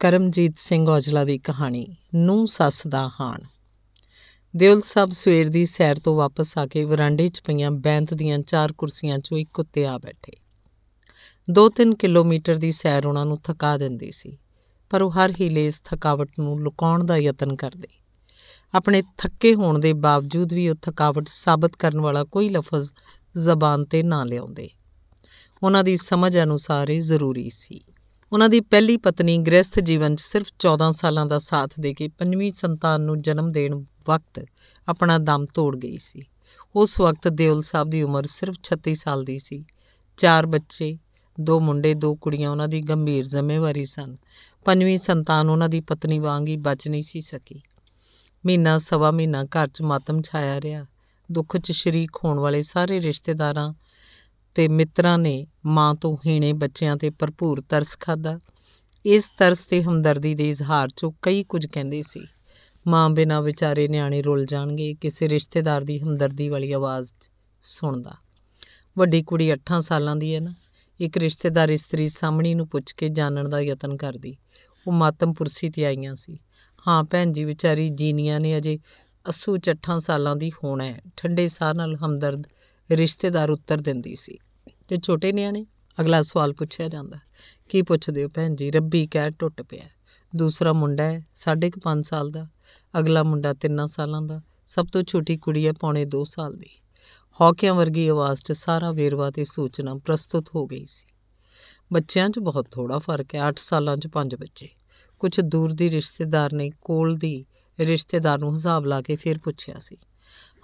ਕਰਮਜੀਤ ਸਿੰਘ ਔਜਲਾ ਦੀ ਕਹਾਣੀ ਨੂੰ ਸੱਸ ਦਾ ਹਾਣ ਦਿਲ ਸਾਹਿਬ ਸਵੇਰ ਦੀ ਸੈਰ ਤੋਂ ਵਾਪਸ ਆ ਕੇ ਵਰਾਂਡੇ 'ਚ ਪਈਆਂ ਬੈਂਤ ਦੀਆਂ ਚਾਰ ਕੁਰਸੀਆਂ 'ਚੋਂ ਇੱਕ ਉੱਤੇ ਆ ਬੈਠੇ 2-3 ਕਿਲੋਮੀਟਰ ਦੀ ਸੈਰ ਉਹਨਾਂ ਨੂੰ ਥਕਾ ਦਿੰਦੀ ਸੀ ਪਰ ਉਹ ਹਰ ਹੀਲੇ ਇਸ ਥਕਾਵਟ ਨੂੰ ਲੁਕਾਉਣ ਦਾ ਯਤਨ ਕਰਦੇ ਆਪਣੇ ਥੱਕੇ ਹੋਣ ਦੇ ਬਾਵਜੂਦ ਵੀ ਉਹ ਥਕਾਵਟ ਸਾਬਤ ਕਰਨ ਵਾਲਾ ਕੋਈ ਲਫ਼ਜ਼ ਜ਼ਬਾਨ ਤੇ ਨਾ ਲਿਆਉਂਦੇ ਉਹਨਾਂ ਦੀ ਸਮਝ ਅਨੁਸਾਰ ਇਹ ਜ਼ਰੂਰੀ ਸੀ ਉਹਨਾਂ ਦੀ ਪਹਿਲੀ ਪਤਨੀ ਗ੍ਰਸਥ ਜੀਵਨ 'ਚ ਸਿਰਫ 14 ਸਾਲਾਂ ਦਾ ਸਾਥ ਦੇ ਕੇ ਪੰਜਵੀਂ ਸੰਤਾਨ ਨੂੰ ਜਨਮ ਦੇਣ ਵਕਤ ਆਪਣਾ ਦਮ ਤੋੜ ਗਈ ਸੀ ਉਸ ਵਕਤ ਦੇਵਲ ਸਾਹਿਬ ਦੀ ਉਮਰ ਸਿਰਫ 36 ਸਾਲ ਦੀ ਸੀ ਚਾਰ ਬੱਚੇ ਦੋ ਮੁੰਡੇ ਦੋ ਕੁੜੀਆਂ ਉਹਨਾਂ ਦੀ ਗੰਭੀਰ ਜ਼ਿੰਮੇਵਾਰੀ ਸਨ ਪੰਜਵੀਂ ਸੰਤਾਨ ਉਹਨਾਂ ਦੀ ਪਤਨੀ ਵਾਂਗ ਹੀ ਬਚ ਨਹੀਂ ਸੀ ਸਕੀ ਮਹੀਨਾ ਸਵਾ ਮਹੀਨਾ ਘਰ 'ਚ ਮਾਤਮ ਛਾਇਆ ਰਿਹਾ ਦੁੱਖ 'ਚ ਸ਼ਰੀਕ ਹੋਣ ਵਾਲੇ ਸਾਰੇ ਰਿਸ਼ਤੇਦਾਰਾਂ ਤੇ ਮਿੱਤਰਾਂ ਨੇ ਮਾਂ ਤੋਂ ਹੀਣੇ ਬੱਚਿਆਂ ਤੇ ਭਰਪੂਰ ਤਰਸ ਖਾਦਾ ਇਸ ਤਰਸ ਤੇ ਹਮਦਰਦੀ ਦੇ ਇਜ਼ਹਾਰ 'ਚੋਂ ਕਈ ਕੁਝ ਕਹਿੰਦੇ ਸੀ ਮਾਂ ਬਿਨਾ ਵਿਚਾਰੇ ਨਿਆਣੇ ਰੁੱਲ ਜਾਣਗੇ ਕਿਸੇ ਰਿਸ਼ਤੇਦਾਰ ਦੀ ਹਮਦਰਦੀ ਵਾਲੀ ਆਵਾਜ਼ ਸੁਣਦਾ ਵੱਡੀ ਕੁੜੀ 8 ਸਾਲਾਂ ਦੀ ਹੈ ਨਾ ਇੱਕ ਰਿਸ਼ਤੇਦਾਰ ਇਸਤਰੀ ਸਾਹਮਣੀ ਨੂੰ ਪੁੱਛ ਕੇ ਜਾਣਨ ਦਾ ਯਤਨ ਕਰਦੀ ਉਹ ਮਾਤਮਪੁਰਸੀ ਤੇ ਆਈਆਂ ਸੀ ਹਾਂ ਭੈਣ ਜੀ ਵਿਚਾਰੀ ਜੀਨੀਆਂ ਨੇ ਅਜੇ 80 ਚੱਠਾਂ ਸਾਲਾਂ ਦੀ ਹੋਣਾ ਹੈ ਠੰਡੇ ਸਾਹ ਨਾਲ ਹਮਦਰਦ ਰਿਸ਼ਤੇਦਾਰ ਉੱਤਰ ਦਿੰਦੀ ਸੀ ਤੇ ਛੋਟੇ ਨਿਆਣੇ ਅਗਲਾ ਸਵਾਲ ਪੁੱਛਿਆ ਜਾਂਦਾ ਕੀ ਪੁੱਛਦੇ ਹੋ ਭੈਣ ਜੀ ਰੱਬੀ ਕਹਿ ਟੁੱਟ ਪਿਆ ਦੂਸਰਾ ਮੁੰਡਾ ਹੈ 1.5 ਸਾਲ ਦਾ ਅਗਲਾ ਮੁੰਡਾ 3 ਸਾਲਾਂ ਦਾ ਸਭ ਤੋਂ ਛੋਟੀ ਕੁੜੀ ਹੈ ਪੌਣੇ 2 ਸਾਲ ਦੀ ਹੌਕਿਆਂ ਵਰਗੀ ਆਵਾਜ਼ 'ਚ ਸਾਰਾ ਵੇਰਵਾ ਤੇ ਸੂਚਨਾ ਪ੍ਰਸਤੁਤ ਹੋ ਗਈ ਸੀ ਬੱਚਿਆਂ 'ਚ ਬਹੁਤ ਥੋੜਾ ਫਰਕ ਹੈ 8 ਸਾਲਾਂ 'ਚ 5 ਬੱਚੇ ਕੁਝ ਦੂਰ ਦੀ ਰਿਸ਼ਤੇਦਾਰ ਨੇ ਕੋਲ ਦੀ ਰਿਸ਼ਤੇਦਾਰ ਨੂੰ ਹਿਸਾਬ ਲਾ ਕੇ ਫਿਰ ਪੁੱਛਿਆ ਸੀ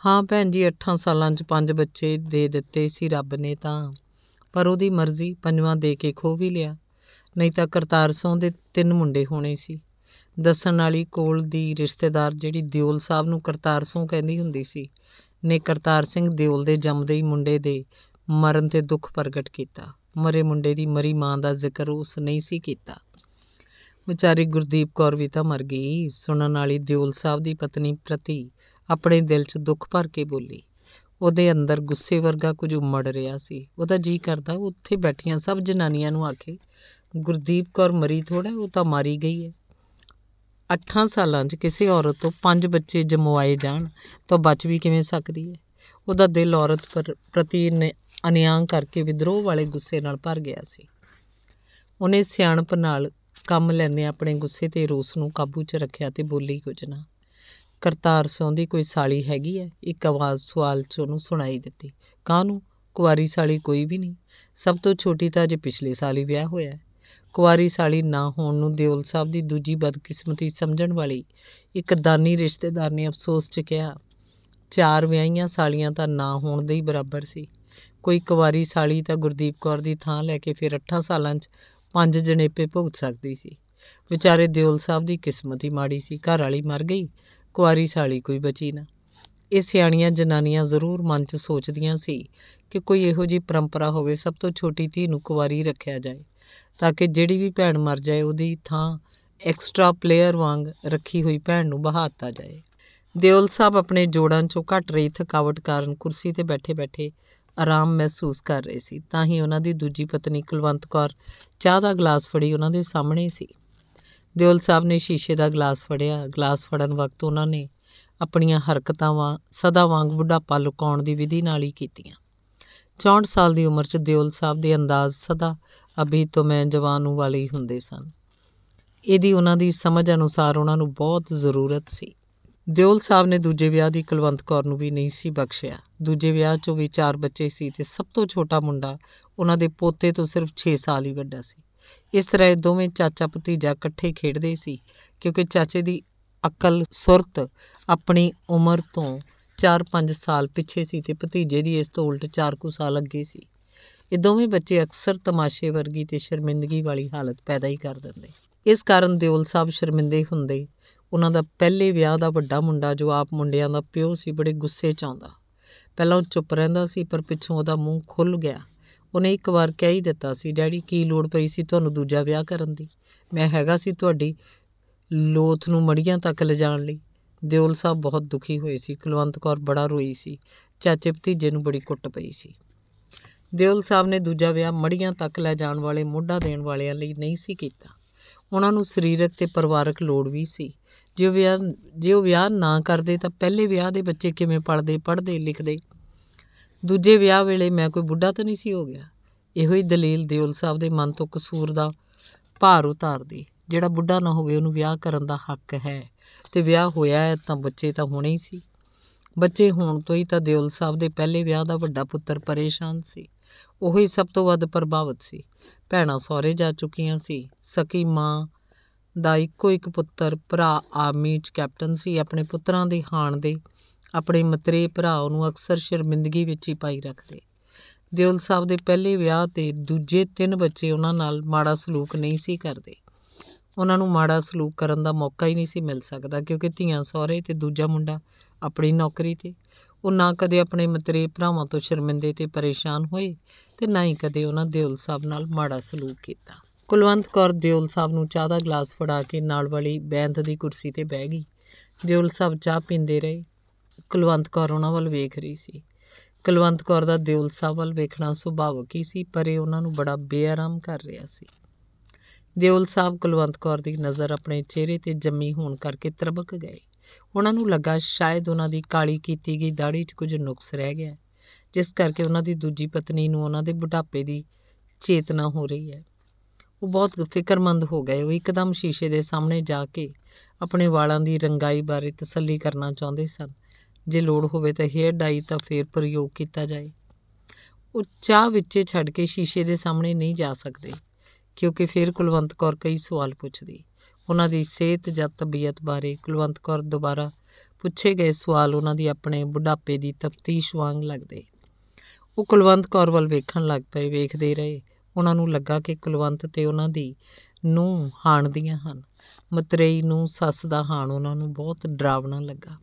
ਹਾਂ ਭੈਣ ਜੀ 8 ਸਾਲਾਂ 'ਚ ਪੰਜ ਬੱਚੇ ਦੇ ਦਿੱਤੇ ਸੀ ਰੱਬ ਨੇ ਤਾਂ ਪਰ ਉਹਦੀ ਮਰਜ਼ੀ ਪੰਜਵਾਂ ਦੇ ਕੇ ਖੋ ਵੀ ਲਿਆ ਨਹੀਂ ਤਾਂ ਕਰਤਾਰ ਸਿੰਘ ਦੇ ਤਿੰਨ ਮੁੰਡੇ ਹੋਣੇ ਸੀ ਦੱਸਣ ਵਾਲੀ ਕੋਲ ਦੀ ਰਿਸ਼ਤੇਦਾਰ ਜਿਹੜੀ ਦਿਓਲ ਸਾਹਿਬ ਨੂੰ ਕਰਤਾਰ ਸਿੰਘ ਕਹਿੰਦੀ ਹੁੰਦੀ ਸੀ ਨੇ ਕਰਤਾਰ ਸਿੰਘ ਦਿਓਲ ਦੇ ਜੰਮਦੇ ਹੀ ਮੁੰਡੇ ਦੇ ਮਰਨ ਤੇ ਦੁੱਖ ਪ੍ਰਗਟ ਕੀਤਾ ਮਰੇ ਮੁੰਡੇ ਦੀ ਮਰੀ ਮਾਂ ਦਾ ਜ਼ਿਕਰ ਉਸ ਨਹੀਂ ਸੀ ਕੀਤਾ ਵਿਚਾਰੀ ਗੁਰਦੀਪ ਕੌਰ ਵੀ ਤਾਂ ਮਰ ਗਈ ਸੁਣਨ ਵਾਲੀ ਦਿਓਲ ਸਾਹਿਬ ਦੀ ਪਤਨੀ ਪ੍ਰਤੀ ਆਪਣੇ ਦਿਲ 'ਚ ਦੁੱਖ ਭਰ ਕੇ ਬੋਲੀ ਉਹਦੇ ਅੰਦਰ ਗੁੱਸੇ ਵਰਗਾ ਕੁਝ ਉਮੜ ਰਿਹਾ ਸੀ ਉਹਦਾ ਜੀ ਕਰਦਾ ਉੱਥੇ ਬੈਠੀਆਂ ਸਭ ਜਨਾਨੀਆਂ ਨੂੰ ਆਖੇ ਗੁਰਦੀਪ ਕੌਰ ਮਰੀ ਥੋੜਾ ਉਹ ਤਾਂ ਮਾਰੀ ਗਈ ਹੈ 8 ਸਾਲਾਂ 'ਚ ਕਿਸੇ ਔਰਤ ਤੋਂ ਪੰਜ ਬੱਚੇ ਜਮਵਾਏ ਜਾਣ ਤਾਂ ਬਚ ਵੀ ਕਿਵੇਂ ਸਕਦੀ ਹੈ ਉਹਦਾ ਦਿਲ ਔਰਤ ਪਰ ਪ੍ਰਤੀ ਅਨਿਆਂ ਕਰਕੇ ਵਿਦਰੋਹ ਵਾਲੇ ਗੁੱਸੇ ਨਾਲ ਭਰ ਗਿਆ ਸੀ ਉਹਨੇ ਸਿਆਣਪ ਨਾਲ ਕੰਮ ਲੈਂਦੇ ਆਪਣੇ ਗੁੱਸੇ ਤੇ ਰੋਸ ਨੂੰ ਕਾਬੂ 'ਚ ਰੱਖਿਆ ਤੇ ਬੋਲੀ ਕੁਝ ਨਾ ਕਰਤਾਰ ਸਿਉਂ ਦੀ ਕੋਈ ਸਾਲੀ ਹੈਗੀ ਐ ਇੱਕ ਆਵਾਜ਼ ਸਵਾਲ 'ਚ ਉਹਨੂੰ ਸੁਣਾਈ ਦਿੱਤੀ ਕਾਹਨੂੰ ਕੁਵਾਰੀ ਸਾਲੀ ਕੋਈ ਵੀ ਨਹੀਂ ਸਭ ਤੋਂ ਛੋਟੀ ਤਾਂ ਜੇ ਪਿਛਲੇ ਸਾਲ ਹੀ ਵਿਆਹ ਹੋਇਆ ਕੁਵਾਰੀ ਸਾਲੀ ਨਾ ਹੋਣ ਨੂੰ ਦਿਉਲ ਸਾਹਿਬ ਦੀ ਦੂਜੀ ਬਦਕਿਸਮਤੀ ਸਮਝਣ ਵਾਲੀ ਇੱਕ ਦਾਨੀ ਰਿਸ਼ਤੇਦਾਰ ਨੇ ਅਫਸੋਸ 'ਚ ਕਿਹਾ ਚਾਰ ਵਿਆਹੀਆਂ ਸਾਲੀਆਂ ਤਾਂ ਨਾ ਹੋਣ ਦੇ ਹੀ ਬਰਾਬਰ ਸੀ ਕੋਈ ਕੁਵਾਰੀ ਸਾਲੀ ਤਾਂ ਗੁਰਦੀਪ ਕੌਰ ਦੀ ਥਾਂ ਲੈ ਕੇ ਫਿਰ 8 ਸਾਲਾਂ 'ਚ ਪੰਜ ਜਣੇਪੇ ਭੁਗਤ ਸਕਦੀ ਸੀ ਵਿਚਾਰੇ ਦਿਉਲ ਸਾਹਿਬ ਦੀ ਕਿਸਮਤ ਹੀ ਮਾੜੀ ਸੀ ਘਰ ਵਾਲੀ ਮਰ ਗਈ ਕੁਆਰੀ ਸਾਲੀ ਕੋਈ ਬਚੀ ਨਾ ਇਹ ਸਿਆਣੀਆਂ ਜਨਾਨੀਆਂ ਜ਼ਰੂਰ ਮਨ 'ਚ ਸੋਚਦੀਆਂ ਸੀ ਕਿ ਕੋਈ ਇਹੋ ਜੀ ਪਰੰਪਰਾ ਹੋਵੇ ਸਭ ਤੋਂ ਛੋਟੀ ਧੀ ਨੂੰ ਕੁਵਾਰੀ ਰੱਖਿਆ ਜਾਏ ਤਾਂ ਕਿ ਜਿਹੜੀ ਵੀ ਭੈਣ ਮਰ ਜਾਏ ਉਹਦੀ ਥਾਂ ਐਕਸਟਰਾ ਪਲੇਅਰ ਵਾਂਗ ਰੱਖੀ ਹੋਈ ਭੈਣ ਨੂੰ ਬਹਾਤਾ ਜਾਏ ਦੇਉਲ ਸਾਹਿਬ ਆਪਣੇ ਜੋੜਾਂ 'ਚੋਂ ਘਟ ਰਹੀ ਥਕਾਵਟ ਕਾਰਨ ਕੁਰਸੀ ਤੇ ਬੈਠੇ-ਬੈਠੇ ਆਰਾਮ ਮਹਿਸੂਸ ਕਰ ਰਹੇ ਸੀ ਤਾਂ ਹੀ ਉਹਨਾਂ ਦੀ ਦੂਜੀ ਪਤਨੀ ਕੁਲਵੰਤ ਕੌਰ ਚਾਹ ਦਾ ਗਲਾਸ ਫੜੀ ਉਹਨਾਂ ਦੇ ਸਾਹਮਣੇ ਸੀ ਦਿਓਲ ਸਾਹਿਬ ਨੇ ਸ਼ੀਸ਼ੇ ਦਾ ਗਲਾਸ ਫੜਿਆ ਗਲਾਸ ਫੜਨ ਵਕਤ ਉਹਨਾਂ ਨੇ ਆਪਣੀਆਂ ਹਰਕਤਾਂ ਵਾਂ ਸਦਾ ਵਾਂਗ ਬੁਢਾਪਾ ਲੁਕਾਉਣ ਦੀ ਵਿਧੀ ਨਾਲ ਹੀ ਕੀਤੀਆਂ 64 ਸਾਲ ਦੀ ਉਮਰ 'ਚ ਦਿਓਲ ਸਾਹਿਬ ਦੇ ਅੰਦਾਜ਼ ਸਦਾ ਅਭੀ ਤੋਂ ਮੈਂ ਜਵਾਨ ਵਾਲੇ ਹੁੰਦੇ ਸਨ ਇਹਦੀ ਉਹਨਾਂ ਦੀ ਸਮਝ ਅਨੁਸਾਰ ਉਹਨਾਂ ਨੂੰ ਬਹੁਤ ਜ਼ਰੂਰਤ ਸੀ ਦਿਓਲ ਸਾਹਿਬ ਨੇ ਦੂਜੇ ਵਿਆਹ ਦੀ ਕੁਲਵੰਤ ਕੌਰ ਨੂੰ ਵੀ ਨਹੀਂ ਸੀ ਬਖਸ਼ਿਆ ਦੂਜੇ ਵਿਆਹ 'ਚੋਂ ਵੀ ਚਾਰ ਬੱਚੇ ਸੀ ਤੇ ਸਭ ਤੋਂ ਛੋਟਾ ਮੁੰਡਾ ਉਹਨਾਂ ਦੇ ਪੋਤੇ ਤੋਂ ਸਿਰਫ 6 ਸਾਲ ਹੀ ਵੱਡਾ ਸੀ ਇਸ ਤਰ੍ਹਾਂ ਇਹ ਦੋਵੇਂ ਚਾਚਾ ਭਤੀਜਾ ਇਕੱਠੇ ਖੇਡਦੇ ਸੀ ਕਿਉਂਕਿ ਚਾਚੇ ਦੀ ਅਕਲ ਸੁਰਤ ਆਪਣੀ ਉਮਰ ਤੋਂ 4-5 ਸਾਲ ਪਿੱਛੇ ਸੀ ਤੇ ਭਤੀਜੇ ਦੀ ਇਸ ਤੋਂ ਉਲਟ 4 ਕੁ ਸਾਲ ਅੱਗੇ ਸੀ ਇਹ ਦੋਵੇਂ ਬੱਚੇ ਅਕਸਰ ਤਮਾਸ਼ੇ ਵਰਗੀ ਤੇ ਸ਼ਰਮਿੰਦਗੀ ਵਾਲੀ ਹਾਲਤ ਪੈਦਾ ਹੀ ਕਰ ਦਿੰਦੇ ਇਸ ਕਾਰਨ ਦਿਓਲ ਸਾਹਿਬ ਸ਼ਰਮਿੰਦੇ ਹੁੰਦੇ ਉਹਨਾਂ ਦਾ ਪਹਿਲੇ ਵਿਆਹ ਦਾ ਵੱਡਾ ਮੁੰਡਾ ਜੋ ਆਪ ਮੁੰਡਿਆਂ ਦਾ ਪਿਓ ਸੀ ਬੜੇ ਗੁੱਸੇ 'ਚ ਆਉਂਦਾ ਪਹਿਲਾਂ ਉਹ ਚੁੱਪ ਰਹਿੰਦਾ ਸੀ ਪਰ ਪਿੱਛੋਂ ਉਹਦਾ ਮੂੰਹ ਖੁੱਲ ਗਿਆ ਉਹਨੇ ਇੱਕ ਵਾਰ ਕਹਿ ਹੀ ਦਿੱਤਾ ਸੀ ਡੈਡੀ ਕੀ ਲੋੜ ਪਈ ਸੀ ਤੁਹਾਨੂੰ ਦੂਜਾ ਵਿਆਹ ਕਰਨ ਦੀ ਮੈਂ ਹੈਗਾ ਸੀ ਤੁਹਾਡੀ ਲੋਥ ਨੂੰ ਮੜੀਆਂ ਤੱਕ ਲਿਜਾਣ ਲਈ ਦਿਓਲ ਸਾਹਿਬ ਬਹੁਤ ਦੁਖੀ ਹੋਏ ਸੀ ਕੁਲਵੰਤ ਕੌਰ ਬੜਾ ਰੋਈ ਸੀ ਚਾਚੇ ਭਤੀਜੇ ਨੂੰ ਬੜੀ ਕੁੱਟ ਪਈ ਸੀ ਦਿਓਲ ਸਾਹਿਬ ਨੇ ਦੂਜਾ ਵਿਆਹ ਮੜੀਆਂ ਤੱਕ ਲੈ ਜਾਣ ਵਾਲੇ ਮੋਢਾ ਦੇਣ ਵਾਲਿਆਂ ਲਈ ਨਹੀਂ ਸੀ ਕੀਤਾ ਉਹਨਾਂ ਨੂੰ ਸਰੀਰਕ ਤੇ ਪਰਿਵਾਰਕ ਲੋੜ ਵੀ ਸੀ ਜੇ ਵਿਆਹ ਜੇ ਉਹ ਵਿਆਹ ਨਾ ਕਰਦੇ ਤਾਂ ਪਹਿਲੇ ਵਿਆਹ ਦੇ ਬੱਚੇ ਕਿਵੇਂ ਪੜਦੇ ਪੜਦੇ ਲਿਖਦੇ ਦੂਜੇ ਵਿਆਹ ਵੇਲੇ ਮੈਂ ਕੋਈ ਬੁੱਢਾ ਤਾਂ ਨਹੀਂ ਸੀ ਹੋ ਗਿਆ ਇਹੋ ਹੀ ਦਲੀਲ ਦਿਓਲ ਸਾਹਿਬ ਦੇ ਮਨ ਤੋਂ ਕਸੂਰ ਦਾ ਭਾਰ ਉਤਾਰਦੀ ਜਿਹੜਾ ਬੁੱਢਾ ਨਾ ਹੋਵੇ ਉਹਨੂੰ ਵਿਆਹ ਕਰਨ ਦਾ ਹੱਕ ਹੈ ਤੇ ਵਿਆਹ ਹੋਇਆ ਹੈ ਤਾਂ ਬੱਚੇ ਤਾਂ ਹੋਣੇ ਹੀ ਸੀ ਬੱਚੇ ਹੋਣ ਤੋਂ ਹੀ ਤਾਂ ਦਿਓਲ ਸਾਹਿਬ ਦੇ ਪਹਿਲੇ ਵਿਆਹ ਦਾ ਵੱਡਾ ਪੁੱਤਰ ਪਰੇਸ਼ਾਨ ਸੀ ਉਹ ਹੀ ਸਭ ਤੋਂ ਵੱਧ ਪ੍ਰਭਾਵਿਤ ਸੀ ਭੈਣਾਂ ਸਹੁਰੇ ਜਾ ਚੁੱਕੀਆਂ ਸੀ ਸਕੀ ਮਾਂ ਦਾ ਇੱਕੋ ਇੱਕ ਪੁੱਤਰ ਭਰਾ ਆਰਮੀ 'ਚ ਕੈਪਟਨ ਸੀ ਆਪਣੇ ਪੁੱਤਰਾਂ ਦੇ ਹਾਣ ਦੇ ਆਪਣੇ ਮਤਰੇ ਭਰਾ ਨੂੰ ਅਕਸਰ ਸ਼ਰਮਿੰਦਗੀ ਵਿੱਚ ਹੀ ਪਾਈ ਰੱਖਦੇ ਦਿਉਲ ਸਾਹਿਬ ਦੇ ਪਹਿਲੇ ਵਿਆਹ ਤੇ ਦੂਜੇ ਤਿੰਨ ਬੱਚੇ ਉਹਨਾਂ ਨਾਲ ਮਾੜਾ ਸਲੂਕ ਨਹੀਂ ਸੀ ਕਰਦੇ ਉਹਨਾਂ ਨੂੰ ਮਾੜਾ ਸਲੂਕ ਕਰਨ ਦਾ ਮੌਕਾ ਹੀ ਨਹੀਂ ਸੀ ਮਿਲ ਸਕਦਾ ਕਿਉਂਕਿ ਧੀਆਂ ਸਹੁਰੇ ਤੇ ਦੂਜਾ ਮੁੰਡਾ ਆਪਣੀ ਨੌਕਰੀ ਤੇ ਉਹ ਨਾ ਕਦੇ ਆਪਣੇ ਮਤਰੇ ਭਰਾਵਾਂ ਤੋਂ ਸ਼ਰਮਿੰਦੇ ਤੇ ਪਰੇਸ਼ਾਨ ਹੋਏ ਤੇ ਨਾ ਹੀ ਕਦੇ ਉਹਨਾਂ ਦਿਉਲ ਸਾਹਿਬ ਨਾਲ ਮਾੜਾ ਸਲੂਕ ਕੀਤਾ ਕੁਲਵੰਤ ਕੌਰ ਦਿਉਲ ਸਾਹਿਬ ਨੂੰ ਚਾਹ ਦਾ ਗਲਾਸ ਫੜਾ ਕੇ ਨਾਲ ਵਾਲੀ ਬੈਂਤ ਦੀ ਕੁਰਸੀ ਤੇ ਬਹਿ ਗਈ ਦਿਉਲ ਸਾਹਿਬ ਚਾਹ ਪੀਂਦੇ ਰਹੇ ਕੁਲਵੰਤ ਕੌਰ ਉਹਨਾਂ ਵੱਲ ਵੇਖ ਰਹੀ ਸੀ ਕੁਲਵੰਤ ਕੌਰ ਦਾ ਦਿਉਲ ਸਾਹਿਬ ਵੱਲ ਵੇਖਣਾ ਸੁਭਾਵਕ ਹੀ ਸੀ ਪਰ ਇਹ ਉਹਨਾਂ ਨੂੰ ਬੜਾ ਬੇਆਰਾਮ ਕਰ ਰਿਹਾ ਸੀ ਦਿਉਲ ਸਾਹਿਬ ਕੁਲਵੰਤ ਕੌਰ ਦੀ ਨਜ਼ਰ ਆਪਣੇ ਚਿਹਰੇ ਤੇ ਜੰਮੀ ਹੋਣ ਕਰਕੇ ਤਰਬਕ ਗਏ ਉਹਨਾਂ ਨੂੰ ਲੱਗਾ ਸ਼ਾਇਦ ਉਹਨਾਂ ਦੀ ਕਾਲੀ ਕੀਤੀ ਗਈ ਦਾੜੀ 'ਚ ਕੁਝ ਨੁਕਸ ਰਹਿ ਗਿਆ ਜਿਸ ਕਰਕੇ ਉਹਨਾਂ ਦੀ ਦੂਜੀ ਪਤਨੀ ਨੂੰ ਉਹਨਾਂ ਦੇ ਬੁਢਾਪੇ ਦੀ ਚੇਤਨਾ ਹੋ ਰਹੀ ਹੈ ਉਹ ਬਹੁਤ ਫਿਕਰਮੰਦ ਹੋ ਗਏ ਉਹ ਇੱਕਦਮ ਸ਼ੀਸ਼ੇ ਦੇ ਸਾਹਮਣੇ ਜਾ ਕੇ ਆਪਣੇ ਵਾਲਾਂ ਦੀ ਰੰਗਾਈ ਬਾਰੇ ਤਸੱਲੀ ਕਰਨਾ ਚਾਹੁੰਦੇ ਸਨ ਜੇ ਲੋੜ ਹੋਵੇ ਤਾਂ ਹੇਅਰ ਡਾਈ ਤਾਂ ਫੇਰ ਪ੍ਰਯੋਗ ਕੀਤਾ ਜਾਏ ਉਹ ਚਾਹ ਵਿੱਚੇ ਛੱਡ ਕੇ ਸ਼ੀਸ਼ੇ ਦੇ ਸਾਹਮਣੇ ਨਹੀਂ ਜਾ ਸਕਦੇ ਕਿਉਂਕਿ ਫਿਰ ਕੁਲਵੰਤ ਕੌਰ ਕਈ ਸਵਾਲ ਪੁੱਛਦੀ ਉਹਨਾਂ ਦੀ ਸਿਹਤ ਜਾਂ ਤਬੀਅਤ ਬਾਰੇ ਕੁਲਵੰਤ ਕੌਰ ਦੁਬਾਰਾ ਪੁੱਛੇ ਗਏ ਸਵਾਲ ਉਹਨਾਂ ਦੀ ਆਪਣੇ ਬੁਢਾਪੇ ਦੀ ਤਫਤੀਸ਼ ਵਾਂਗ ਲੱਗਦੇ ਉਹ ਕੁਲਵੰਤ ਕੌਰ ਵੱਲ ਵੇਖਣ ਲੱਗ ਪਏ ਵੇਖਦੇ ਰਹੇ ਉਹਨਾਂ ਨੂੰ ਲੱਗਾ ਕਿ ਕੁਲਵੰਤ ਤੇ ਉਹਨਾਂ ਦੀ ਨੂੰ ਹਾਣਦੀਆਂ ਹਨ ਮਤਰੇਈ ਨੂੰ ਸੱਸ ਦਾ ਹਾਣ ਉਹਨਾਂ ਨੂੰ ਬਹੁਤ ਡਰਾਵਣਾ ਲੱਗਾ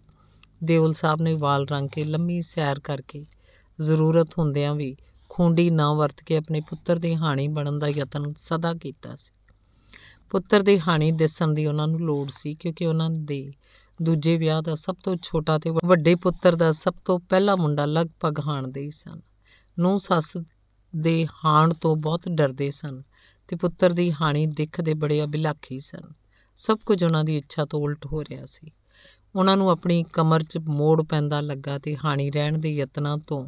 ਦੇਉਲ ਸਾਹਿਬ ਨੇ ਵਾਲ ਰੰਗ ਕੇ ਲੰਮੀ ਸੈਰ ਕਰਕੇ ਜ਼ਰੂਰਤ ਹੁੰਦਿਆਂ ਵੀ ਖੁੰਡੀ ਨਾ ਵਰਤ ਕੇ ਆਪਣੇ ਪੁੱਤਰ ਦੀ ਹਾਣੀ ਬਣਨ ਦਾ ਯਤਨ ਸਦਾ ਕੀਤਾ ਸੀ ਪੁੱਤਰ ਦੀ ਹਾਣੀ ਦਿਸਣ ਦੀ ਉਹਨਾਂ ਨੂੰ ਲੋੜ ਸੀ ਕਿਉਂਕਿ ਉਹਨਾਂ ਦੇ ਦੂਜੇ ਵਿਆਹ ਦਾ ਸਭ ਤੋਂ ਛੋਟਾ ਤੇ ਵੱਡੇ ਪੁੱਤਰ ਦਾ ਸਭ ਤੋਂ ਪਹਿਲਾ ਮੁੰਡਾ ਲਗਭਗ ਹਾਣ ਦੇ ਹੀ ਸਨ ਨੂੰ ਸੱਸ ਦੇ ਹਾਣ ਤੋਂ ਬਹੁਤ ਡਰਦੇ ਸਨ ਤੇ ਪੁੱਤਰ ਦੀ ਹਾਣੀ ਦਿੱਖ ਦੇ ਬੜੇ ਅਭਿਲਾਖੀ ਸਨ ਸਭ ਕੁਝ ਉਹਨਾਂ ਦੀ ਇੱਛਾ ਤੋਂ ਉਲਟ ਹੋ ਰਿਹਾ ਸੀ ਉਹਨਾਂ ਨੂੰ ਆਪਣੀ ਕਮਰ 'ਚ ਮੋੜ ਪੈਂਦਾ ਲੱਗਾ ਤੇ ਹਾਣੀ ਰਹਿਣ ਦੇ ਯਤਨਾਂ ਤੋਂ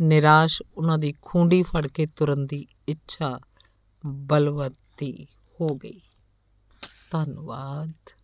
ਨਿਰਾਸ਼ ਉਹਨਾਂ ਦੀ ਖੂੰਡੀ ਫੜ ਕੇ ਤੁਰਨ ਦੀ ਇੱਛਾ ਬਲਵਤੀ ਹੋ ਗਈ ਧੰਨਵਾਦ